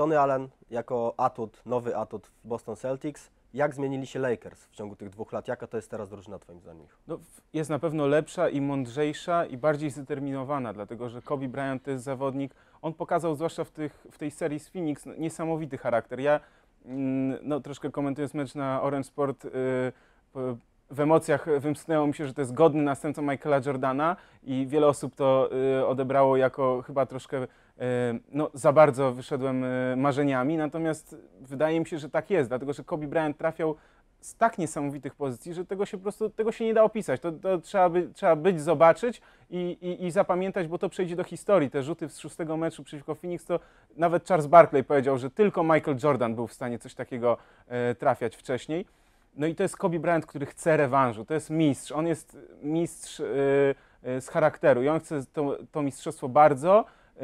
Tony Allen jako atut, nowy atut w Boston Celtics. Jak zmienili się Lakers w ciągu tych dwóch lat? Jaka to jest teraz drużyna Twoim zdaniem? No, jest na pewno lepsza i mądrzejsza i bardziej zdeterminowana, dlatego że Kobe Bryant to jest zawodnik. On pokazał, zwłaszcza w, tych, w tej serii z Phoenix, no, niesamowity charakter. Ja, mm, no, troszkę komentując mecz na Orange Sport, yy, w emocjach wymknęło mi się, że to jest godny następca Michaela Jordana i wiele osób to y, odebrało jako chyba troszkę y, no, za bardzo wyszedłem y, marzeniami, natomiast wydaje mi się, że tak jest, dlatego że Kobe Bryant trafiał z tak niesamowitych pozycji, że tego się po prostu tego się nie da opisać. To, to trzeba, by, trzeba być, zobaczyć i, i, i, zapamiętać, bo to przejdzie do historii. Te rzuty z szóstego meczu przeciwko Phoenix, to nawet Charles Barkley powiedział, że tylko Michael Jordan był w stanie coś takiego e, trafiać wcześniej. No i to jest Kobe Bryant, który chce rewanżu, to jest mistrz, on jest mistrz y, y, z charakteru i on chce to, to mistrzostwo bardzo, y,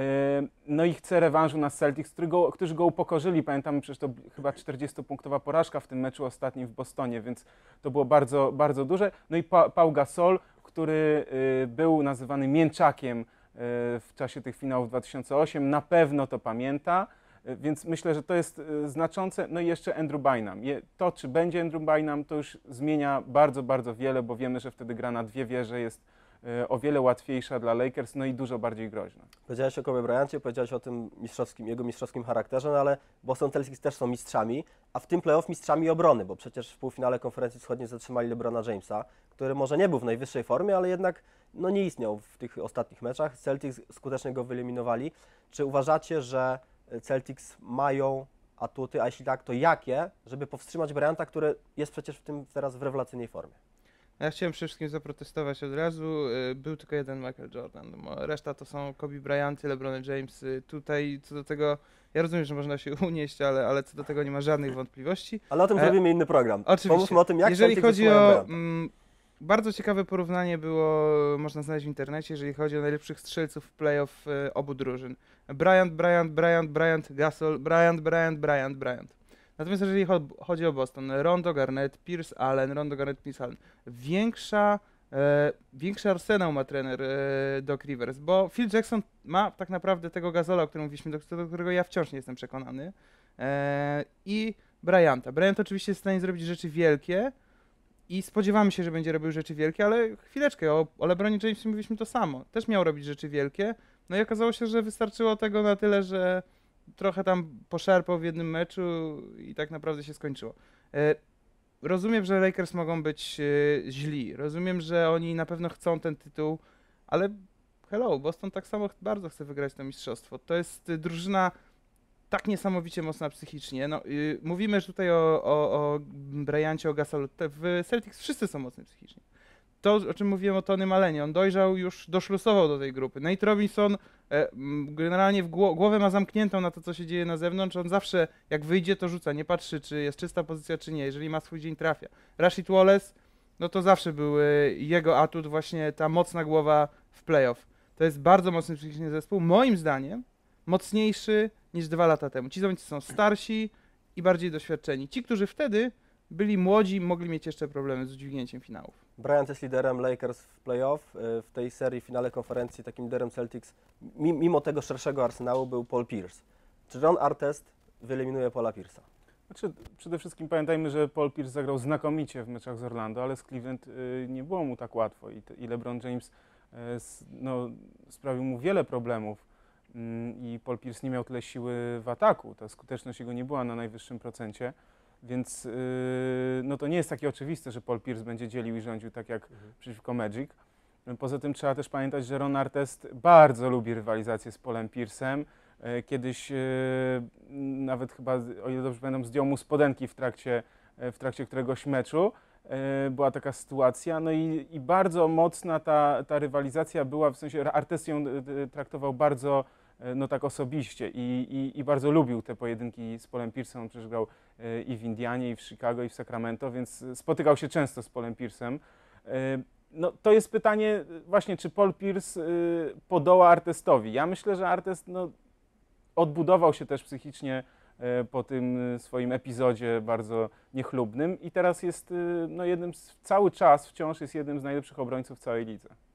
no i chce rewanżu na Celtics, którzy go upokorzyli. Pamiętamy przecież to chyba 40-punktowa porażka w tym meczu ostatnim w Bostonie, więc to było bardzo, bardzo duże. No i pa Paul Gasol, który był nazywany mięczakiem w czasie tych finałów 2008, na pewno to pamięta. E, więc myślę, że to jest e, znaczące. No i jeszcze Andrew Bynum. To, czy będzie Andrew Bynum, to już zmienia bardzo, bardzo wiele, bo wiemy, że wtedy gra na dwie wieże jest e, o wiele łatwiejsza dla Lakers, no i dużo bardziej groźna. Powiedziałeś o Kobe Bryantie, powiedziałeś o tym mistrzowskim, jego mistrzowskim charakterze, no ale Boston Celtics też są mistrzami, a w tym playoff mistrzami obrony, bo przecież w półfinale konferencji wschodniej zatrzymali LeBrona Jamesa, który może nie był w najwyższej formie, ale jednak no, nie istniał w tych ostatnich meczach. Celtics skutecznie go wyeliminowali. Czy uważacie, że Celtics mają atuty, a jeśli tak, to jakie, żeby powstrzymać Bryanta, który jest przecież w tym teraz w rewelacyjnej formie? Ja chciałem wszystkim zaprotestować od razu. Y, był tylko jeden Michael Jordan. Reszta to są Kobe Bryanty, LeBron James. Y, tutaj co do tego, ja rozumiem, że można się unieść, ale, ale co do tego nie ma żadnych wątpliwości. Ale o tym e... zrobimy inny program. Oczywiście. Pomówmy o tym, jak Jeżeli chodzi o bardzo ciekawe porównanie było, można znaleźć w internecie, jeżeli chodzi o najlepszych strzelców w playoff y, obu drużyn. Bryant, Bryant, Bryant, Bryant, Gasol, Bryant, Bryant, Bryant, Bryant. Natomiast jeżeli cho chodzi o Boston, Rondo, Garnett, Pierce, Allen, Rondo, Garnett, Pierce, Allen. Większa, e, większy arsenał ma trener e, Doc Rivers, bo Phil Jackson ma tak naprawdę tego Gazola, o którym mówiliśmy, do, do którego ja wciąż nie jestem przekonany. E, I Bryanta. Bryant oczywiście jest w stanie zrobić rzeczy wielkie, i spodziewamy się, że będzie robił rzeczy wielkie, ale chwileczkę, o, o LeBronie Jamesie mówiliśmy to samo. Też miał robić rzeczy wielkie, no i okazało się, że wystarczyło tego na tyle, że trochę tam poszarpał w jednym meczu i tak naprawdę się skończyło. E, rozumiem, że Lakers mogą być e, źli, rozumiem, że oni na pewno chcą ten tytuł, ale hello, Boston tak samo bardzo chce wygrać to mistrzostwo. To jest e, drużyna tak niesamowicie mocna psychicznie. No, yy, mówimy już tutaj o, o, o Bryancie, o Gasolutte. W Celtics wszyscy są mocni psychicznie. To, o czym mówiłem o Tony Malenie, on dojrzał już, doszlusował do tej grupy. Nate Robinson e, generalnie w głow głowę ma zamkniętą na to, co się dzieje na zewnątrz. On zawsze, jak wyjdzie, to rzuca, nie patrzy, czy jest czysta pozycja, czy nie. Jeżeli ma swój dzień, trafia. Rashid Wallace, no to zawsze był e, jego atut, właśnie ta mocna głowa w playoff. To jest bardzo mocny psychicznie zespół. Moim zdaniem, mocniejszy niż dwa lata temu. Ci zawodnicy są starsi i bardziej doświadczeni. Ci, którzy wtedy byli młodzi, mogli mieć jeszcze problemy z udźwignięciem finałów. Bryant jest liderem Lakers w playoff. Y, w tej serii, w finale konferencji, takim liderem Celtics, mimo tego szerszego arsenału, był Paul Pierce. Czy John Artest wyeliminuje Paula Pierce'a? Znaczy, przede wszystkim pamiętajmy, że Paul Pierce zagrał znakomicie w meczach z Orlando, ale z Cleveland y, nie było mu tak łatwo i, te, i LeBron James y, no, sprawił mu wiele problemów Mm, i Paul Pierce nie miał tyle siły w ataku. Ta skuteczność jego nie była na najwyższym procencie, więc yy, no to nie jest takie oczywiste, że Paul Pierce będzie dzielił i rządził tak jak mhm. przeciwko Magic. Poza tym trzeba też pamiętać, że Ron Artest bardzo lubi rywalizację z Polem Pierce'em. Yy, kiedyś yy, nawet chyba, o ile dobrze pamiętam, zdjął mu spodenki w trakcie, w trakcie któregoś meczu. Była taka sytuacja, no i, i bardzo mocna ta, ta rywalizacja była, w sensie Artest ją traktował bardzo, E, no tak osobiście i, i, i bardzo lubił te pojedynki z Polem Pearsem. On przecież grał e, i w Indianie, i w Chicago, i w Sacramento, więc e, spotykał się często z Polem Pearsem. No, to jest pytanie właśnie, czy Paul Pierce podoła artystowi. Ja myślę, że artyst no, odbudował się też psychicznie po tym swoim epizodzie bardzo niechlubnym i teraz jest no, jednym z, cały czas wciąż jest jednym z najlepszych obrońców całej lidze.